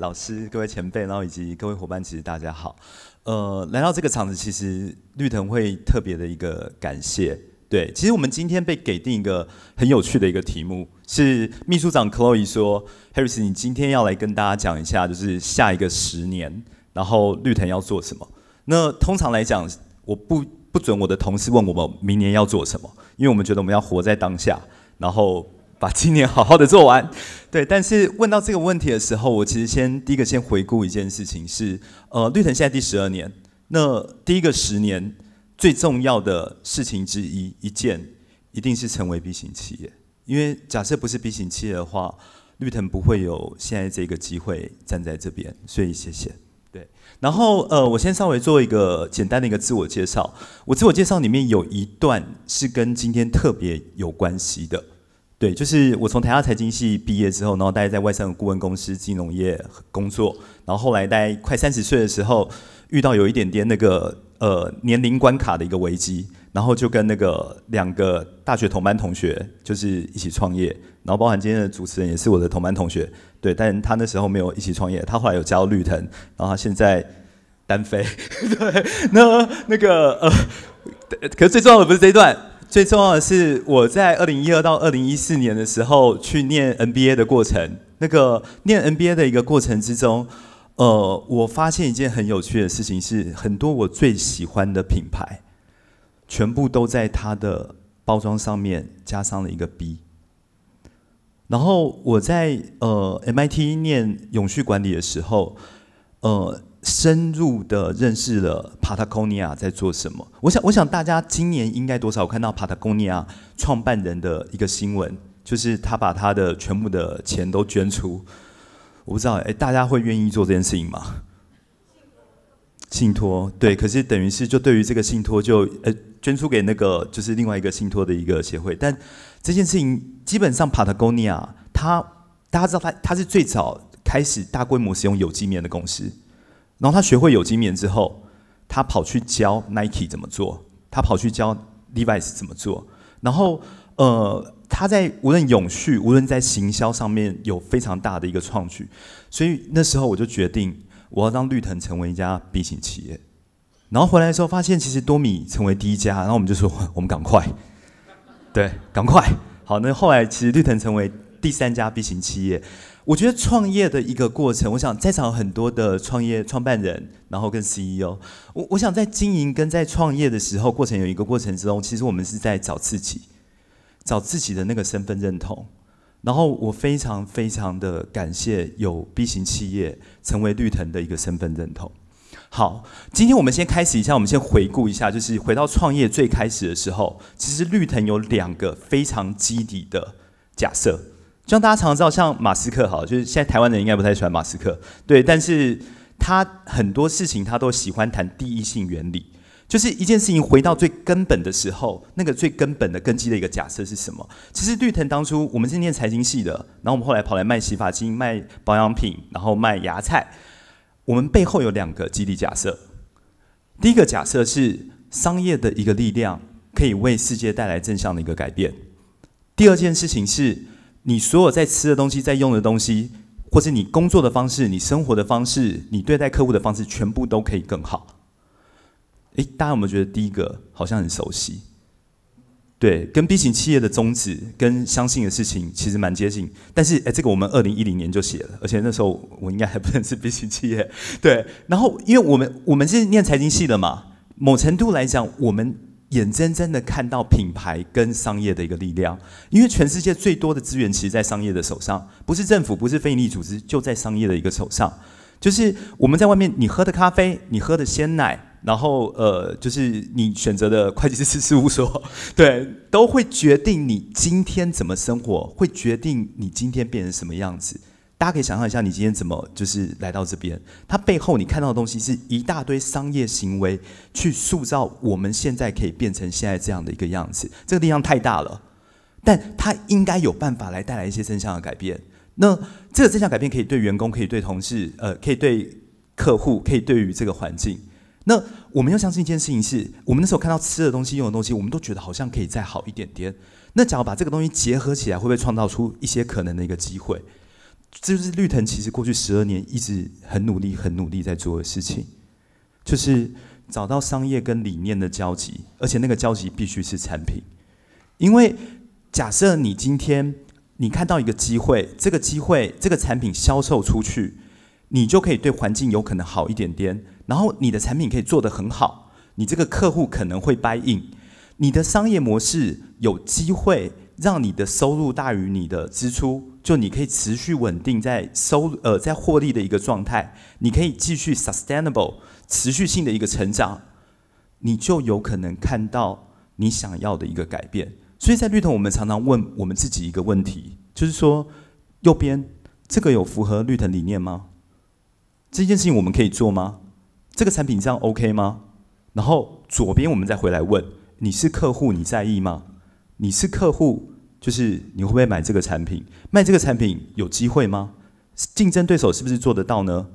老师、各位前辈，然后以及各位伙伴，其实大家好。呃，来到这个场子，其实绿藤会特别的一个感谢。对，其实我们今天被给定一个很有趣的一个题目，是秘书长 Chloe 说 h a r r i s 你今天要来跟大家讲一下，就是下一个十年，然后绿藤要做什么？那通常来讲，我不不准我的同事问我们明年要做什么，因为我们觉得我们要活在当下，然后。把今年好好的做完，对。但是问到这个问题的时候，我其实先第一个先回顾一件事情是，呃，绿藤现在第十二年。那第一个十年最重要的事情之一，一件一定是成为 B 型企业，因为假设不是 B 型企业的话，绿藤不会有现在这个机会站在这边。所以谢谢，对。然后呃，我先稍微做一个简单的一个自我介绍。我自我介绍里面有一段是跟今天特别有关系的。对，就是我从台大财经系毕业之后，然后大概在外商的顾问公司金融业工作，然后后来大概快三十岁的时候，遇到有一点点那个呃年龄关卡的一个危机，然后就跟那个两个大学同班同学就是一起创业，然后包含今天的主持人也是我的同班同学，对，但他那时候没有一起创业，他后来有加入绿藤，然后他现在单飞，对，那那个呃，可是最重要的不是这一段。最重要的是，我在二零一二到二零一四年的时候去念 n b a 的过程，那个念 n b a 的一个过程之中，呃，我发现一件很有趣的事情是，很多我最喜欢的品牌，全部都在它的包装上面加上了一个 B。然后我在呃 MIT 念永续管理的时候，呃。深入的认识了 Patagonia 在做什么。我想，我想大家今年应该多少看到 Patagonia 创办人的一个新闻，就是他把他的全部的钱都捐出。我不知道，哎，大家会愿意做这件事情吗？信托，对，可是等于是就对于这个信托，就呃，捐出给那个就是另外一个信托的一个协会。但这件事情基本上，Patagonia 他大家知道，他他是最早开始大规模使用有机棉的公司。然后他学会有机棉之后，他跑去教 Nike 怎么做，他跑去教 Levi's 怎么做。然后，呃，他在无论永续，无论在行销上面有非常大的一个创举。所以那时候我就决定，我要让绿藤成为一家 B 型企业。然后回来的时候发现，其实多米成为第一家，然后我们就说，我们赶快，对，赶快。好，那后来其实绿藤成为第三家 B 型企业。我觉得创业的一个过程，我想在场很多的创业创办人，然后跟 CEO，我我想在经营跟在创业的时候，过程有一个过程之中，其实我们是在找自己，找自己的那个身份认同。然后我非常非常的感谢有 B 型企业成为绿藤的一个身份认同。好，今天我们先开始一下，我们先回顾一下，就是回到创业最开始的时候，其实绿藤有两个非常基底的假设。像大家常常知道，像马斯克好，就是现在台湾人应该不太喜欢马斯克，对。但是他很多事情他都喜欢谈第一性原理，就是一件事情回到最根本的时候，那个最根本的根基的一个假设是什么？其实绿藤当初我们是念财经系的，然后我们后来跑来卖洗发精、卖保养品，然后卖芽菜。我们背后有两个基地假设，第一个假设是商业的一个力量可以为世界带来正向的一个改变。第二件事情是。你所有在吃的东西，在用的东西，或是你工作的方式，你生活的方式，你对待客户的方式，全部都可以更好。诶，大家有没有觉得第一个好像很熟悉？对，跟 B 型企业的宗旨跟相信的事情其实蛮接近。但是，哎，这个我们二零一零年就写了，而且那时候我应该还不认识 B 型企业。对，然后因为我们我们是念财经系的嘛，某程度来讲，我们。眼睁睁的看到品牌跟商业的一个力量，因为全世界最多的资源其实，在商业的手上，不是政府，不是非营利组织，就在商业的一个手上。就是我们在外面，你喝的咖啡，你喝的鲜奶，然后呃，就是你选择的会计师事务所，对，都会决定你今天怎么生活，会决定你今天变成什么样子。大家可以想象一下，你今天怎么就是来到这边？它背后你看到的东西是一大堆商业行为去塑造我们现在可以变成现在这样的一个样子。这个地方太大了，但它应该有办法来带来一些真相的改变。那这个真相改变可以对员工，可以对同事，呃，可以对客户，可以对于这个环境。那我们要相信一件事情是，我们那时候看到吃的东西、用的东西，我们都觉得好像可以再好一点点。那假如把这个东西结合起来，会不会创造出一些可能的一个机会？这就是绿藤其实过去十二年一直很努力、很努力在做的事情，就是找到商业跟理念的交集，而且那个交集必须是产品。因为假设你今天你看到一个机会，这个机会这个产品销售出去，你就可以对环境有可能好一点点，然后你的产品可以做得很好，你这个客户可能会 in，你的商业模式有机会。让你的收入大于你的支出，就你可以持续稳定在收呃在获利的一个状态，你可以继续 sustainable 持续性的一个成长，你就有可能看到你想要的一个改变。所以在绿藤，我们常常问我们自己一个问题，就是说右边这个有符合绿藤理念吗？这件事情我们可以做吗？这个产品这样 OK 吗？然后左边我们再回来问，你是客户，你在意吗？你是客户，就是你会不会买这个产品？卖这个产品有机会吗？竞争对手是不是做得到呢？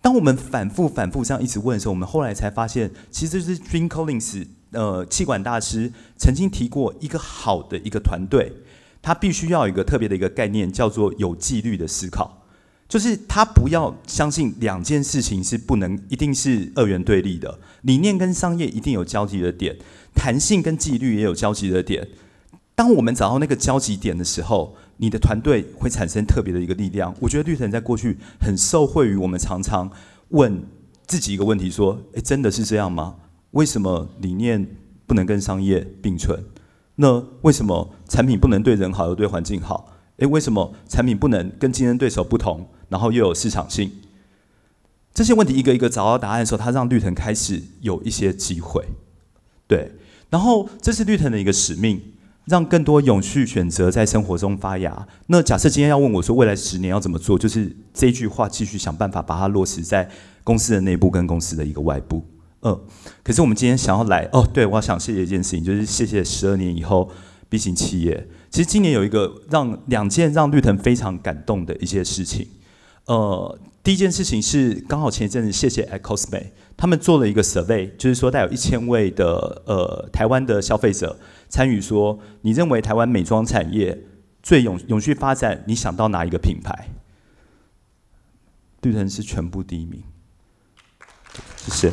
当我们反复、反复这样一直问的时候，我们后来才发现，其实是 d c i n l i n g s 呃气管大师曾经提过，一个好的一个团队，他必须要有一个特别的一个概念，叫做有纪律的思考，就是他不要相信两件事情是不能一定是二元对立的，理念跟商业一定有交集的点，弹性跟纪律也有交集的点。当我们找到那个交集点的时候，你的团队会产生特别的一个力量。我觉得绿藤在过去很受惠于我们，常常问自己一个问题：说，诶，真的是这样吗？为什么理念不能跟商业并存？那为什么产品不能对人好又对环境好？诶，为什么产品不能跟竞争对手不同，然后又有市场性？这些问题一个一个找到答案的时候，它让绿藤开始有一些机会。对，然后这是绿藤的一个使命。让更多永续选择在生活中发芽。那假设今天要问我说，未来十年要怎么做，就是这句话继续想办法把它落实在公司的内部跟公司的一个外部。嗯，可是我们今天想要来哦，对我想谢谢一件事情，就是谢谢十二年以后 B 型企业。其实今年有一个让两件让绿藤非常感动的一些事情。呃，第一件事情是刚好前一阵子谢谢 Echoes e 他们做了一个 survey，就是说带有一千位的呃台湾的消费者参与说，你认为台湾美妆产业最永永续发展，你想到哪一个品牌？绿城是全部第一名。谢谢。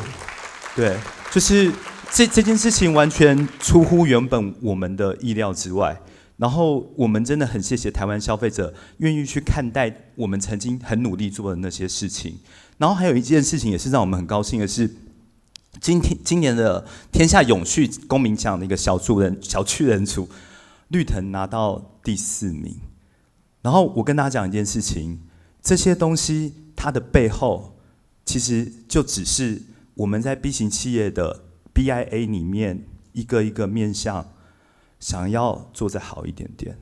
对，就是这这件事情完全出乎原本我们的意料之外。然后我们真的很谢谢台湾消费者愿意去看待我们曾经很努力做的那些事情。然后还有一件事情也是让我们很高兴的是，今天今年的天下永续公民奖的一个小助人小区人组绿藤拿到第四名。然后我跟大家讲一件事情，这些东西它的背后其实就只是我们在 B 型企业的 BIA 里面一个一个面向。想要做的好一点点，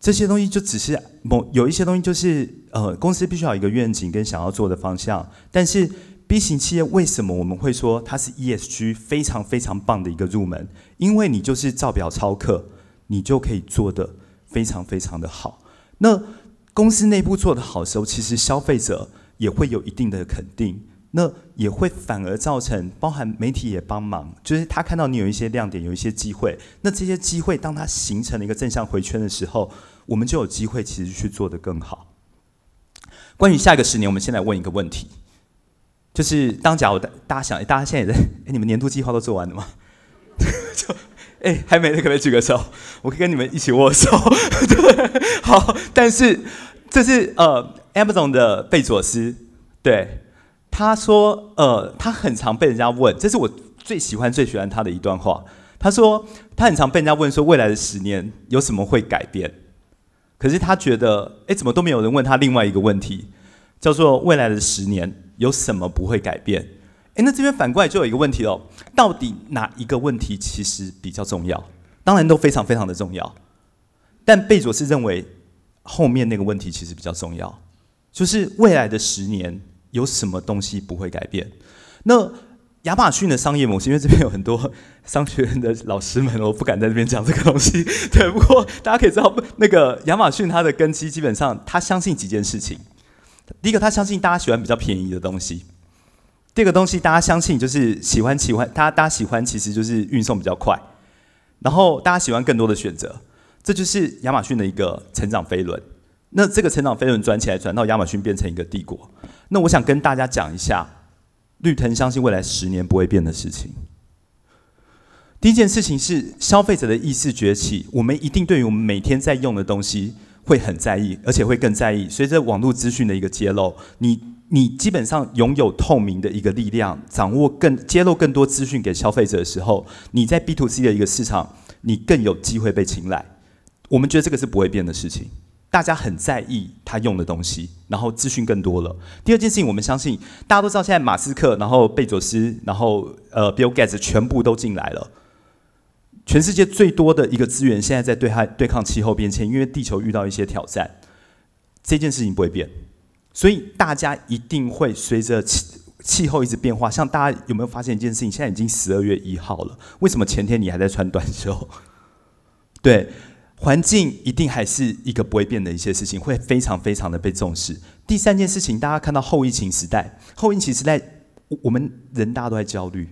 这些东西就只是某有一些东西就是呃，公司必须要有一个愿景跟想要做的方向。但是 B 型企业为什么我们会说它是 ESG 非常非常棒的一个入门？因为你就是照表操课，你就可以做的非常非常的好。那公司内部做的好的时候，其实消费者也会有一定的肯定。那也会反而造成，包含媒体也帮忙，就是他看到你有一些亮点，有一些机会。那这些机会，当它形成了一个正向回圈的时候，我们就有机会其实去做的更好。关于下一个十年，我们先来问一个问题，就是当假如大家想，大家现在也在，哎，你们年度计划都做完了吗？就，哎，还没的，可不可以举个手？我可以跟你们一起握手，对，好。但是这是呃，Amazon 的贝佐斯，对。他说：“呃，他很常被人家问，这是我最喜欢最喜欢他的一段话。他说他很常被人家问说，未来的十年有什么会改变？可是他觉得，哎，怎么都没有人问他另外一个问题，叫做未来的十年有什么不会改变？哎，那这边反过来就有一个问题哦，到底哪一个问题其实比较重要？当然都非常非常的重要，但贝佐斯认为后面那个问题其实比较重要，就是未来的十年。”有什么东西不会改变？那亚马逊的商业模式，因为这边有很多商学院的老师们，我不敢在这边讲这个东西。对，不过大家可以知道，那个亚马逊它的根基基本上，它相信几件事情：第一个，它相信大家喜欢比较便宜的东西；第二个东西，大家相信就是喜欢喜欢，大家大家喜欢其实就是运送比较快，然后大家喜欢更多的选择，这就是亚马逊的一个成长飞轮。那这个成长飞轮转起来，转到亚马逊变成一个帝国。那我想跟大家讲一下，绿藤相信未来十年不会变的事情。第一件事情是消费者的意识崛起，我们一定对于我们每天在用的东西会很在意，而且会更在意。随着网络资讯的一个揭露，你你基本上拥有透明的一个力量，掌握更揭露更多资讯给消费者的时候，你在 B to C 的一个市场，你更有机会被青睐。我们觉得这个是不会变的事情。大家很在意他用的东西，然后资讯更多了。第二件事情，我们相信大家都知道，现在马斯克、然后贝佐斯、然后呃，Bill Gates 全部都进来了。全世界最多的一个资源现在在对他对抗气候变迁，因为地球遇到一些挑战，这件事情不会变。所以大家一定会随着气气候一直变化。像大家有没有发现一件事情？现在已经十二月一号了，为什么前天你还在穿短袖？对。环境一定还是一个不会变的一些事情，会非常非常的被重视。第三件事情，大家看到后疫情时代，后疫情时代，我们人大家都在焦虑，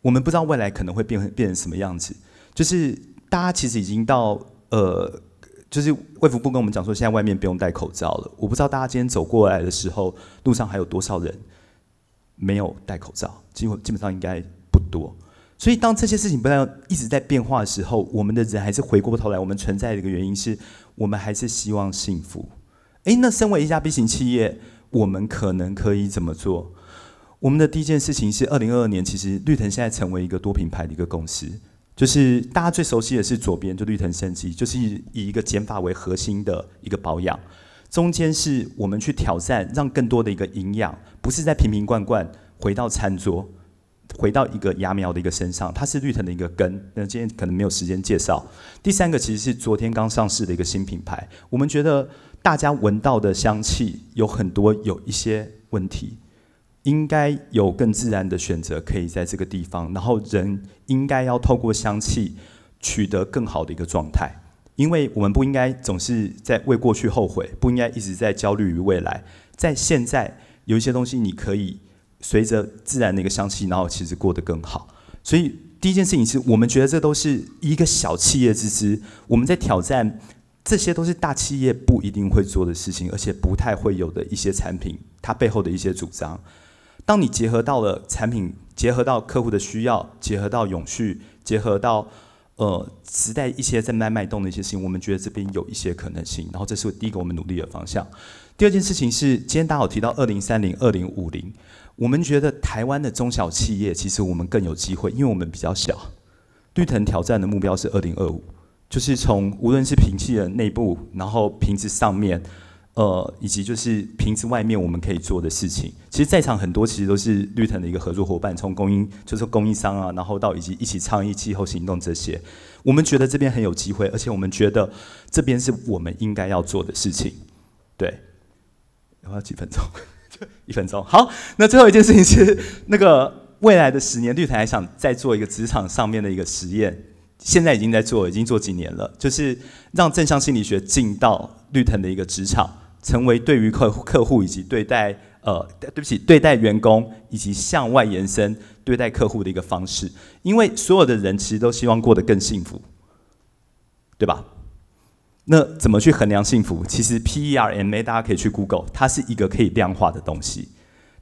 我们不知道未来可能会变变成什么样子。就是大家其实已经到呃，就是卫福部跟我们讲说，现在外面不用戴口罩了。我不知道大家今天走过来的时候，路上还有多少人没有戴口罩？几乎基本上应该不多。所以，当这些事情不断一直在变化的时候，我们的人还是回过头来，我们存在的一个原因是我们还是希望幸福。诶，那身为一家 B 型企业，我们可能可以怎么做？我们的第一件事情是，二零二二年，其实绿藤现在成为一个多品牌的一个公司，就是大家最熟悉的是左边，就绿藤升级，就是以一个减法为核心的一个保养。中间是我们去挑战，让更多的一个营养，不是在瓶瓶罐罐，回到餐桌。回到一个芽苗的一个身上，它是绿藤的一个根。那今天可能没有时间介绍。第三个其实是昨天刚上市的一个新品牌。我们觉得大家闻到的香气有很多有一些问题，应该有更自然的选择可以在这个地方。然后人应该要透过香气取得更好的一个状态，因为我们不应该总是在为过去后悔，不应该一直在焦虑于未来。在现在有一些东西你可以。随着自然的一个香气，然后其实过得更好。所以第一件事情是，我们觉得这都是一个小企业之资，我们在挑战，这些都是大企业不一定会做的事情，而且不太会有的一些产品，它背后的一些主张。当你结合到了产品，结合到客户的需要，结合到永续，结合到呃时代一些在慢脉动的一些事情，我们觉得这边有一些可能性。然后这是第一个我们努力的方向。第二件事情是，今天刚好提到二零三零、二零五零。我们觉得台湾的中小企业其实我们更有机会，因为我们比较小。绿藤挑战的目标是二零二五，就是从无论是瓶器的内部，然后瓶子上面，呃，以及就是瓶子外面我们可以做的事情。其实，在场很多其实都是绿藤的一个合作伙伴，从供应就是供应商啊，然后到以及一起倡议气候行动这些。我们觉得这边很有机会，而且我们觉得这边是我们应该要做的事情。对，还有几分钟。一分钟好，那最后一件事情是，那个未来的十年，绿藤还想再做一个职场上面的一个实验。现在已经在做，已经做几年了，就是让正向心理学进到绿藤的一个职场，成为对于客客户以及对待呃对不起对待员工以及向外延伸对待客户的一个方式。因为所有的人其实都希望过得更幸福，对吧？那怎么去衡量幸福？其实 PERMA 大家可以去 Google，它是一个可以量化的东西。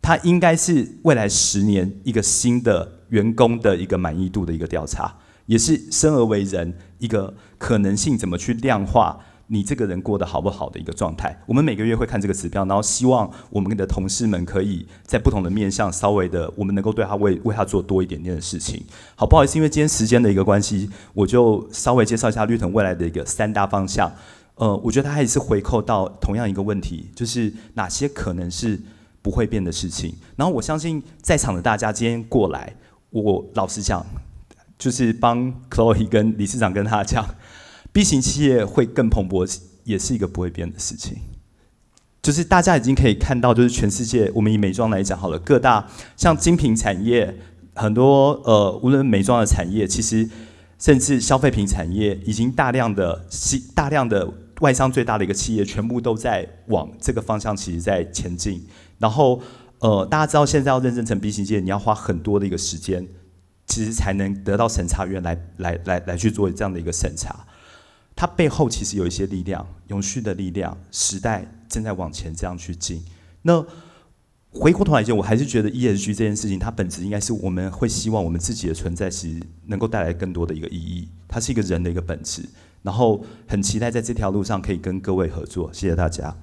它应该是未来十年一个新的员工的一个满意度的一个调查，也是生而为人一个可能性怎么去量化。你这个人过得好不好的一个状态，我们每个月会看这个指标，然后希望我们的同事们可以在不同的面向稍微的，我们能够对他为为他做多一点点的事情。好不好？意思，因为今天时间的一个关系，我就稍微介绍一下绿藤未来的一个三大方向。呃，我觉得它还是回扣到同样一个问题，就是哪些可能是不会变的事情。然后我相信在场的大家今天过来，我老实讲，就是帮 c l o e 跟理事长跟他讲。B 型企业会更蓬勃，也是一个不会变的事情。就是大家已经可以看到，就是全世界，我们以美妆来讲好了，各大像精品产业，很多呃，无论美妆的产业，其实甚至消费品产业，已经大量的吸大量的外商最大的一个企业，全部都在往这个方向其实在前进。然后呃，大家知道现在要认证成 B 型企业，你要花很多的一个时间，其实才能得到审查员来来来来去做这样的一个审查。它背后其实有一些力量，永续的力量，时代正在往前这样去进。那回过头来讲，我还是觉得 ESG 这件事情，它本质应该是我们会希望我们自己的存在，其实能够带来更多的一个意义。它是一个人的一个本质，然后很期待在这条路上可以跟各位合作。谢谢大家。